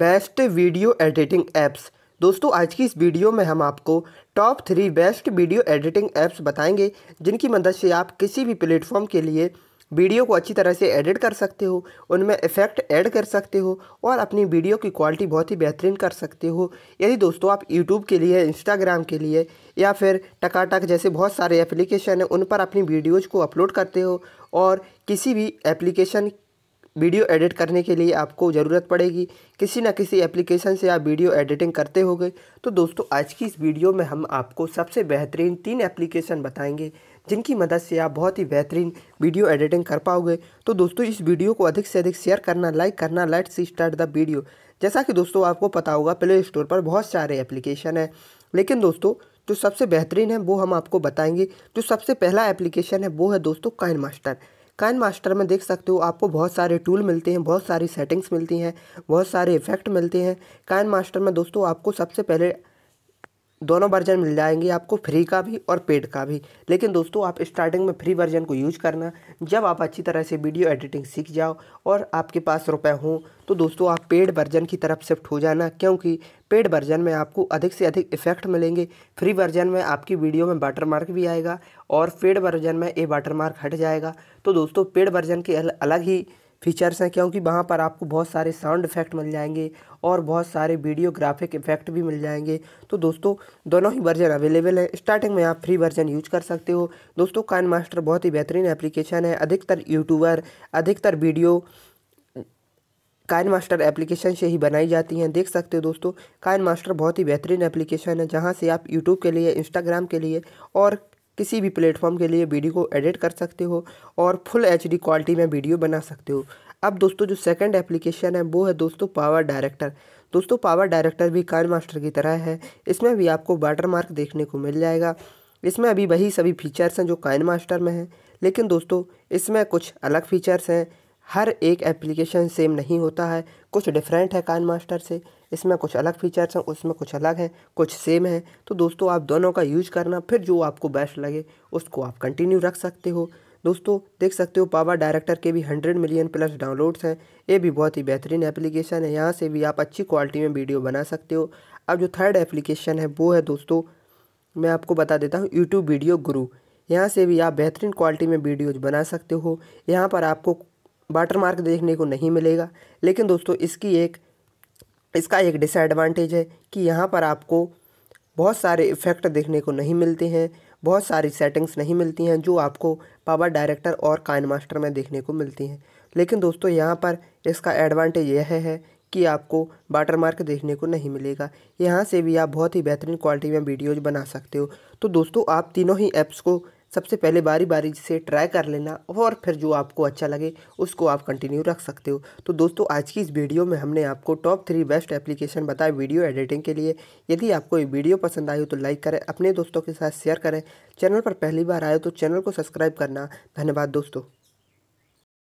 best video editing apps दोस्तों आज की इस वीडियो में हम आपको top three best video editing apps बताएंगे जिनकी मदद से आप किसी भी प्लेटफॉर्म के लिए वीडियो को अच्छी तरह से एडिट कर सकते हो उनमें इफ़ेक्ट ऐड कर सकते हो और अपनी वीडियो की क्वालिटी बहुत ही बेहतरीन कर सकते हो यदि दोस्तों आप यूट्यूब के लिए इंस्टाग्राम के लिए या फिर टकाटक जैसे बहुत सारे एप्लीकेशन हैं उन पर अपनी वीडियोज़ को अपलोड करते हो और किसी भी एप्लीकेशन वीडियो एडिट करने के लिए आपको ज़रूरत पड़ेगी किसी ना किसी एप्लीकेशन से आप वीडियो एडिटिंग करते हो तो दोस्तों आज की इस वीडियो में हम आपको सबसे बेहतरीन तीन एप्लीकेशन बताएंगे जिनकी मदद से आप बहुत ही बेहतरीन वीडियो एडिटिंग कर पाओगे तो दोस्तों इस वीडियो को अधिक से अधिक शेयर करना लाइक करना let's start the video जैसा कि दोस्तों आपको पता होगा प्ले स्टोर पर बहुत सारे एप्लीकेशन हैं लेकिन दोस्तों जो सबसे बेहतरीन है वो हम आपको बताएंगे जो सबसे पहला एप्लीकेशन है वो है दोस्तों काइन मास्टर काइन मास्टर में देख सकते हो आपको बहुत सारे टूल मिलते हैं बहुत सारी सेटिंग्स मिलती हैं बहुत सारे इफेक्ट मिलते हैं काइन मास्टर में दोस्तों आपको सबसे पहले दोनों वर्जन मिल जाएंगे आपको फ्री का भी और पेड का भी लेकिन दोस्तों आप स्टार्टिंग में फ्री वर्जन को यूज करना जब आप अच्छी तरह से वीडियो एडिटिंग सीख जाओ और आपके पास रुपए हों तो दोस्तों आप पेड वर्जन की तरफ शिफ्ट हो जाना क्योंकि पेड वर्जन में आपको अधिक से अधिक इफेक्ट मिलेंगे फ्री वर्जन में आपकी वीडियो में वाटर मार्क भी आएगा और पेड वर्जन में ये वाटर मार्क हट जाएगा तो दोस्तों पेड वर्जन के अलग ही फीचर्स हैं क्योंकि वहाँ पर आपको बहुत सारे साउंड इफेक्ट मिल जाएंगे और बहुत सारे वीडियो ग्राफिक इफेक्ट भी मिल जाएंगे तो दोस्तों दोनों ही वर्जन अवेलेबल है स्टार्टिंग में आप फ्री वर्जन यूज कर सकते हो दोस्तों कान मास्टर बहुत ही बेहतरीन एप्लीकेशन है अधिकतर यूट्यूबर अधिकतर वीडियो काइन मास्टर एप्लीकेशन से ही बनाई जाती हैं देख सकते हो दोस्तों काइन मास्टर बहुत ही बेहतरीन एप्लीकेशन है जहाँ से आप यूट्यूब के लिए इंस्टाग्राम के लिए और किसी भी प्लेटफॉर्म के लिए वीडियो को एडिट कर सकते हो और फुल एच क्वालिटी में वीडियो बना सकते हो अब दोस्तों जो सेकंड एप्लीकेशन है वो है दोस्तों पावर डायरेक्टर दोस्तों पावर डायरेक्टर भी कान मास्टर की तरह है इसमें भी आपको वाटर मार्क देखने को मिल जाएगा इसमें अभी वही सभी फीचर्स हैं जो काइन मास्टर में हैं लेकिन दोस्तों इसमें कुछ अलग फीचर्स हैं हर एक एप्लीकेशन सेम नहीं होता है कुछ डिफरेंट है कान मास्टर से इसमें कुछ अलग फीचर्स हैं उसमें कुछ अलग हैं कुछ सेम है तो दोस्तों आप दोनों का यूज करना फिर जो आपको बेस्ट लगे उसको आप कंटिन्यू रख सकते हो दोस्तों देख सकते हो पावर डायरेक्टर के भी हंड्रेड मिलियन प्लस डाउनलोड्स हैं ये भी बहुत ही बेहतरीन एप्लीकेशन है यहाँ से भी आप अच्छी क्वालिटी में वीडियो बना सकते हो अब जो थर्ड एप्लीकेशन है वो है दोस्तों मैं आपको बता देता हूँ यूट्यूब वीडियो गुरु यहाँ से भी आप बेहतरीन क्वालिटी में वीडियोज बना सकते हो यहाँ पर आपको वाटर मार्क देखने को नहीं मिलेगा लेकिन दोस्तों इसकी एक इसका एक डिसएडवांटेज है कि यहाँ पर आपको बहुत सारे इफ़ेक्ट देखने को नहीं मिलते हैं बहुत सारी सेटिंग्स नहीं मिलती हैं जो आपको पावर डायरेक्टर और काइन मास्टर में देखने को मिलती हैं लेकिन दोस्तों यहाँ पर इसका एडवांटेज यह है कि आपको वाटर मार्क देखने को नहीं मिलेगा यहाँ से भी आप बहुत ही बेहतरीन क्वालिटी में वीडियोज़ बना सकते हो तो दोस्तों आप तीनों ही ऐप्स को सबसे पहले बारी बारी से ट्राई कर लेना और फिर जो आपको अच्छा लगे उसको आप कंटिन्यू रख सकते हो तो दोस्तों आज की इस वीडियो में हमने आपको टॉप थ्री बेस्ट एप्लीकेशन बताए वीडियो एडिटिंग के लिए यदि आपको ये वीडियो पसंद आई हो तो लाइक करें अपने दोस्तों के साथ शेयर करें चैनल पर पहली बार आए तो चैनल को सब्सक्राइब करना धन्यवाद दोस्तों